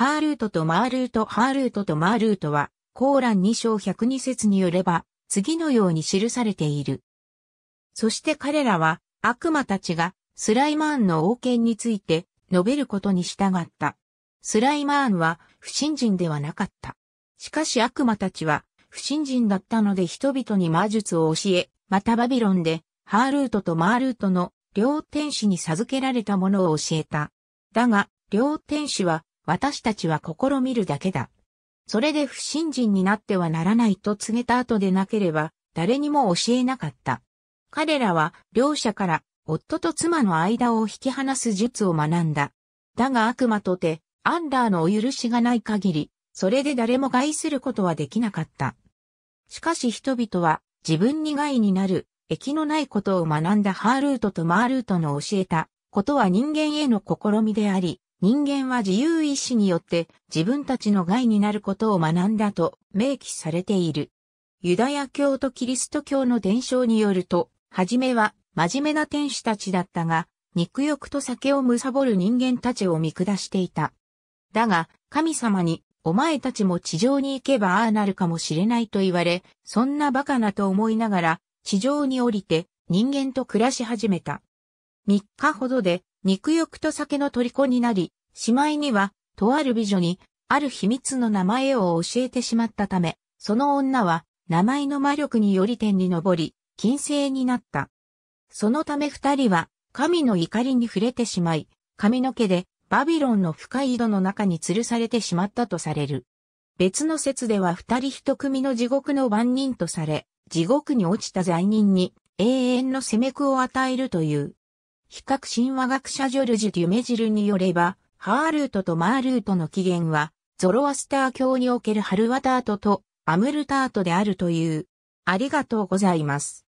ハールートとマールート、ハールートとマールートは、コーラン2章102節によれば、次のように記されている。そして彼らは、悪魔たちが、スライマーンの王権について、述べることに従った。スライマーンは、不信心ではなかった。しかし悪魔たちは、不信心だったので人々に魔術を教え、またバビロンで、ハールートとマールートの両天使に授けられたものを教えた。だが、両天使は私たちは試みるだけだ。それで不信心になってはならないと告げた後でなければ、誰にも教えなかった。彼らは、両者から、夫と妻の間を引き離す術を学んだ。だが悪魔とて、アンダーのお許しがない限り、それで誰も害することはできなかった。しかし人々は、自分に害になる、益のないことを学んだハールートとマールートの教えた、ことは人間への試みであり、人間は自由意志によって自分たちの害になることを学んだと明記されている。ユダヤ教とキリスト教の伝承によると、はじめは真面目な天使たちだったが、肉欲と酒を貪る人間たちを見下していた。だが、神様に、お前たちも地上に行けばああなるかもしれないと言われ、そんな馬鹿なと思いながら、地上に降りて人間と暮らし始めた。三日ほどで肉欲と酒の虜になり、しまいには、とある美女に、ある秘密の名前を教えてしまったため、その女は、名前の魔力により天に昇り、金星になった。そのため二人は、神の怒りに触れてしまい、髪の毛で、バビロンの深い井戸の中に吊るされてしまったとされる。別の説では二人一組の地獄の番人とされ、地獄に落ちた罪人に永遠の攻めくを与えるという比較神話学者ジョルジュ・デュメジルによれば、ハールートとマールートの起源は、ゾロアスター教におけるハルワタートとアムルタートであるという。ありがとうございます。